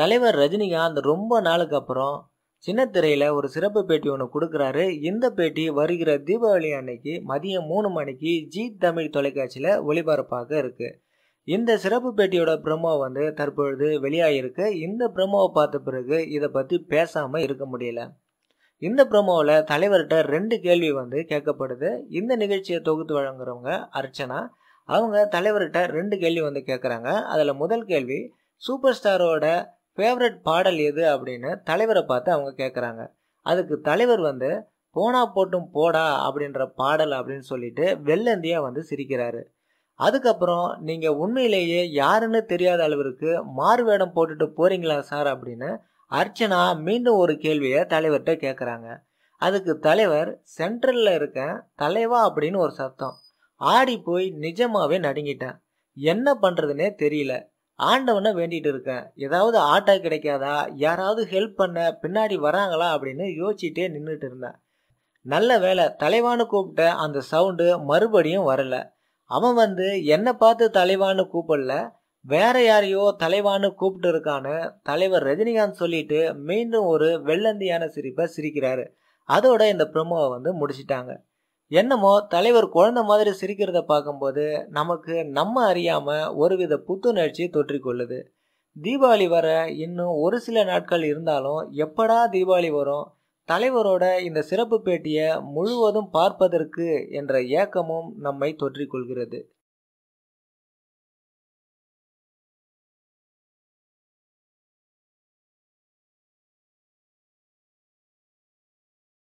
தலைவர் ரஜினிகாந்த் ரொம்ப நாளுக்கு அப்புறம் சின்ன திரையில் ஒரு சிறப்பு பேட்டி ஒன்று கொடுக்குறாரு இந்த பேட்டி வருகிற தீபாவளி அன்னைக்கு மதியம் மூணு மணிக்கு ஜி தமிழ் தொலைக்காட்சியில் ஒளிபரப்பாக இருக்குது இந்த சிறப்பு பேட்டியோட ப்ரமோ வந்து தற்பொழுது வெளியாகிருக்கு இந்த ப்ரமோவை பார்த்த பிறகு இதை பற்றி பேசாமல் இருக்க முடியல இந்த ப்ரமோவில் தலைவர்கிட்ட ரெண்டு கேள்வி வந்து கேட்கப்படுது இந்த நிகழ்ச்சியை தொகுத்து வழங்குறவங்க அர்ச்சனா அவங்க தலைவர்கிட்ட ரெண்டு கேள்வி வந்து கேட்குறாங்க அதில் முதல் கேள்வி சூப்பர் ஸ்டாரோட ஃபேவரட் பாடல் எது அப்படின்னு தலைவரை பார்த்து அவங்க கேட்குறாங்க அதுக்கு தலைவர் வந்து போனா போட்டும் போடா அப்படின்ற பாடல் அப்படின்னு சொல்லிட்டு வெள்ளந்தியாக வந்து சிரிக்கிறாரு அதுக்கப்புறம் நீங்கள் உண்மையிலேயே யாருன்னு தெரியாத அளவிற்கு மாறுவேடம் போட்டுட்டு போகிறீங்களா சார் அப்படின்னு அர்ச்சனா மீண்டும் ஒரு கேள்வியை தலைவர்கிட்ட கேட்குறாங்க அதுக்கு தலைவர் சென்ட்ரலில் இருக்க தலைவா அப்படின்னு ஒரு சத்தம் ஆடி போய் நிஜமாகவே நடுங்கிட்டேன் என்ன பண்ணுறதுனே தெரியல ஆண்டவனை வேண்டிட்டு இருக்கேன் ஏதாவது ஆட்டோ கிடைக்காதா யாராவது ஹெல்ப் பண்ண பின்னாடி வராங்களா அப்படின்னு யோசிச்சுட்டே நின்றுட்டு இருந்தேன் நல்ல வேலை தலைவானு கூப்பிட்ட அந்த சவுண்டு மறுபடியும் வரல அவன் வந்து என்னை பார்த்து தலைவான்னு கூப்பிடல வேற யாரையோ தலைவான்னு கூப்பிட்டு இருக்கான்னு தலைவர் ரஜினிகாந்த் சொல்லிட்டு மீண்டும் ஒரு வெள்ளந்தியான சிரிப்பை சிரிக்கிறாரு அதோட இந்த ப்ரொமோவை வந்து முடிச்சிட்டாங்க என்னமோ தலைவர் குழந்த மாதிரி சிரிக்கிறத பார்க்கும்போது நமக்கு நம்ம அறியாமல் ஒருவித புத்துணர்ச்சி தொற்றிக்கொள்ளுது தீபாவளி வர இன்னும் ஒரு சில நாட்கள் இருந்தாலும் எப்படா தீபாவளி வரும் தலைவரோட இந்த சிறப்பு பேட்டியை முழுவதும் பார்ப்பதற்கு என்ற ஏக்கமும் நம்மை தொற்றிக்கொள்கிறது